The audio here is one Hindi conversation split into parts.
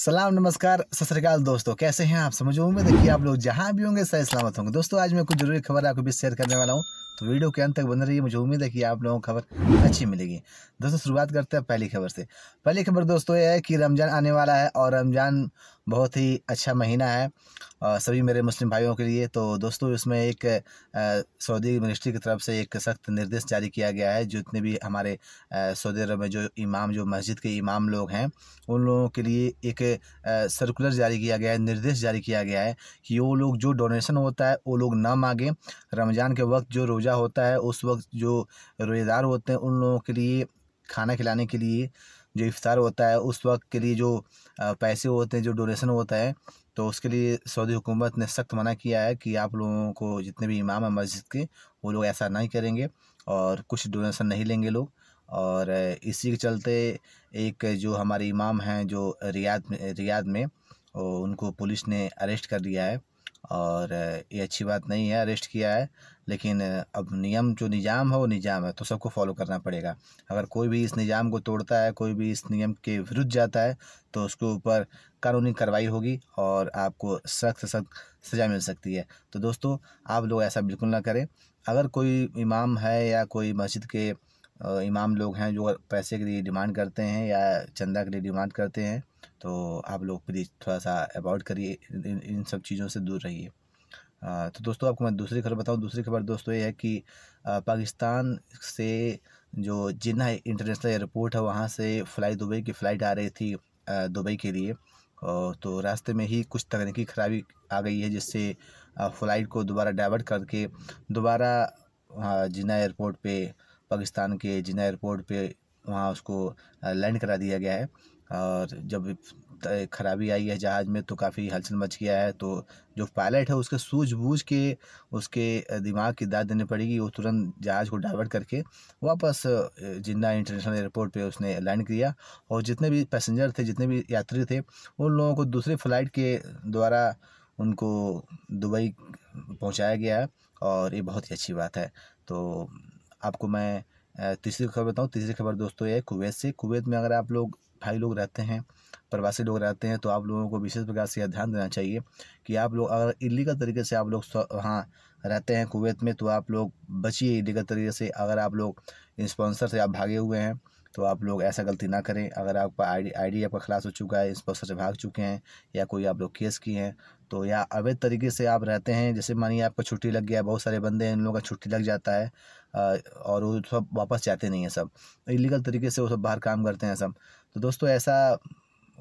सलाम नमस्कार सतरकाल दोस्तों कैसे हैं आप समझो उम्मीद है कि आप लोग जहां भी होंगे सही सलामत होंगे दोस्तों आज मैं कुछ जरूरी खबर आपके बीच शेयर करने वाला हूँ तो वीडियो के अंत तक बन रही है मुझे उम्मीद है कि आप लोगों को खबर अच्छी मिलेगी दोस्तों शुरुआत करते हैं पहली खबर से पहली खबर दोस्तों ये है कि रमज़ान आने वाला है और रमज़ान बहुत ही अच्छा महीना है सभी मेरे मुस्लिम भाइयों के लिए तो दोस्तों इसमें एक सऊदी मिनिस्ट्री की तरफ से एक सख्त निर्देश जारी किया गया है जितने भी हमारे सऊदी अरब में जो इमाम जो मस्जिद के इमाम लोग हैं उन लोगों के लिए एक सर्कुलर जारी किया गया है निर्देश जारी किया गया है कि वो लोग जो डोनेशन होता है वो लोग ना मांगें रमज़ान के वक्त जो रोज़ा होता है उस वक्त जो रोज़ेदार होते हैं उन लोगों के लिए खाना खिलाने के लिए जो इफ़ार होता है उस वक्त के लिए जो पैसे होते हैं जो डोनेसन होता है तो उसके लिए सऊदी हुकूमत ने सख्त मना किया है कि आप लोगों को जितने भी इमाम हैं मस्जिद के वो लोग ऐसा नहीं करेंगे और कुछ डोनेसन नहीं लेंगे लोग और इसी के चलते एक जो हमारे इमाम हैं जो रियाद में रियाद में उनको पुलिस ने अरेस्ट कर दिया है और ये अच्छी बात नहीं है अरेस्ट किया है लेकिन अब नियम जो निज़ाम है वो निज़ाम है तो सबको फॉलो करना पड़ेगा अगर कोई भी इस निज़ाम को तोड़ता है कोई भी इस नियम के विरुद्ध जाता है तो उसके ऊपर कानूनी कार्रवाई होगी और आपको सख्त से सख्त सज़ा मिल सकती है तो दोस्तों आप लोग ऐसा बिल्कुल ना करें अगर कोई इमाम है या कोई मस्जिद के इमाम लोग हैं जो पैसे के लिए डिमांड करते हैं या चंदा के लिए डिमांड करते हैं तो आप लोग प्लीज़ थोड़ा सा अवॉइड करिए इन इन सब चीज़ों से दूर रहिए तो दोस्तों आपको मैं दूसरी खबर बताऊं दूसरी खबर दोस्तों ये है कि पाकिस्तान से जो जिन्ना इंटरनेशनल एयरपोर्ट है वहाँ से फ़्लाइट दुबई की फ़्लाइट आ रही थी दुबई के लिए तो रास्ते में ही कुछ तकनीकी खराबी आ गई है जिससे फ़्लाइट को दोबारा डाइवर्ट करके दोबारा जिना एयरपोर्ट पे पाकिस्तान के जिना एयरपोर्ट पे वहाँ उसको लैंड करा दिया गया है और जब खराबी आई है जहाज़ में तो काफ़ी हलचल मच गया है तो जो पायलट है उसके सूझबूझ के उसके दिमाग की दाद देनी पड़ेगी वो तुरंत जहाज़ को डाइवर्ट करके वापस जिन्ना इंटरनेशनल एयरपोर्ट पे उसने लैंड किया और जितने भी पैसेंजर थे जितने भी यात्री थे उन लोगों को दूसरे फ्लाइट के द्वारा उनको दुबई पहुँचाया गया है और ये बहुत ही अच्छी बात है तो आपको मैं तीसरी खबर बताऊँ तीसरी खबर दोस्तों ये कुवैत से कुवैत में अगर आप लोग भाई लोग रहते हैं प्रवासी लोग रहते हैं तो आप लोगों को विशेष प्रकार से यह ध्यान देना चाहिए कि आप लोग अगर इलीगल तरीके से आप लोग हाँ रहते हैं कुवैत में तो आप लोग बचिए इलीगल तरीके से अगर आप लोग स्पॉन्सर से आप भागे हुए हैं तो आप लोग ऐसा गलती ना करें अगर आपका आईडी आईडी आपका खलास हो चुका है इस पर सच भाग चुके हैं या कोई आप लोग केस किए हैं तो या अवैध तरीके से आप रहते हैं जैसे मानिए आपका छुट्टी लग गया बहुत सारे बंदे इन लोगों का छुट्टी लग जाता है और वो सब वापस जाते नहीं हैं सब इलीगल तरीके से वो सब बाहर काम करते हैं सब तो दोस्तों ऐसा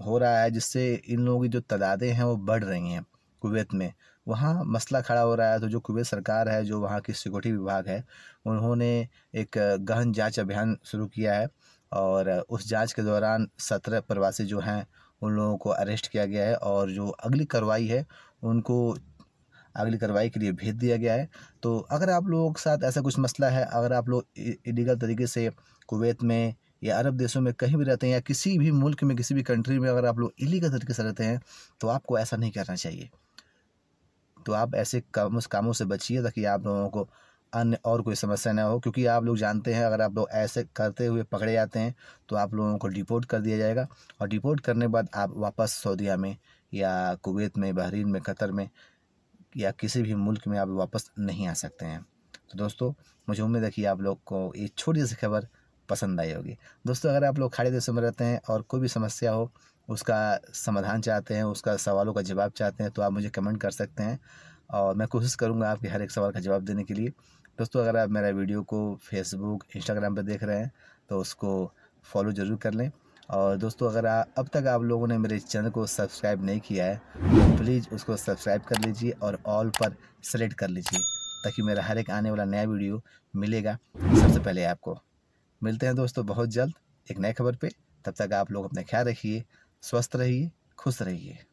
हो रहा है जिससे इन लोगों की जो तादादें हैं वो बढ़ रही हैं कुवैत में वहाँ मसला खड़ा हो रहा है तो जो कुवैत सरकार है जो वहाँ की सिक्योरिटी विभाग है उन्होंने एक गहन जांच अभियान शुरू किया है और उस जांच के दौरान सत्रह प्रवासी जो हैं उन लोगों को अरेस्ट किया गया है और जो अगली कार्रवाई है उनको अगली कार्रवाई के लिए भेज दिया गया है तो अगर आप लोगों के साथ ऐसा कुछ मसला है अगर आप लोग इलीगल तरीके से कुवैत में या अरब देशों में कहीं भी रहते हैं या किसी भी मुल्क में किसी भी कंट्री में अगर आप लोग इलीगल तरीके से रहते हैं तो आपको ऐसा नहीं करना चाहिए तो आप ऐसे काम उस कामों से बचिए ताकि आप लोगों को अन्य और कोई समस्या ना हो क्योंकि आप लोग जानते हैं अगर आप लोग ऐसे करते हुए पकड़े जाते हैं तो आप लोगों को डिपोर्ट कर दिया जाएगा और डिपोर्ट करने के बाद आप वापस सऊदीया में या कुवैत में बहरीन में कतर में या किसी भी मुल्क में आप वापस नहीं आ सकते हैं तो दोस्तों मुझे उम्मीद है कि आप लोग को ये छोटी सी खबर पसंद आई होगी दोस्तों अगर आप लोग खाड़ी देशों में रहते हैं और कोई भी समस्या हो उसका समाधान चाहते हैं उसका सवालों का जवाब चाहते हैं तो आप मुझे कमेंट कर सकते हैं और मैं कोशिश करूँगा आपके हर एक सवाल का जवाब देने के लिए दोस्तों अगर आप मेरा वीडियो को फेसबुक इंस्टाग्राम पर देख रहे हैं तो उसको फॉलो ज़रूर कर लें और दोस्तों अगर आ, अब तक आप लोगों ने मेरे चैनल को सब्सक्राइब नहीं किया है तो प्लीज़ उसको सब्सक्राइब कर लीजिए और ऑल पर सेलेक्ट कर लीजिए ताकि मेरा हर एक आने वाला नया वीडियो मिलेगा सबसे पहले आपको मिलते हैं दोस्तों बहुत जल्द एक नए खबर पे तब तक आप लोग अपना ख्याल रखिए स्वस्थ रहिए खुश रहिए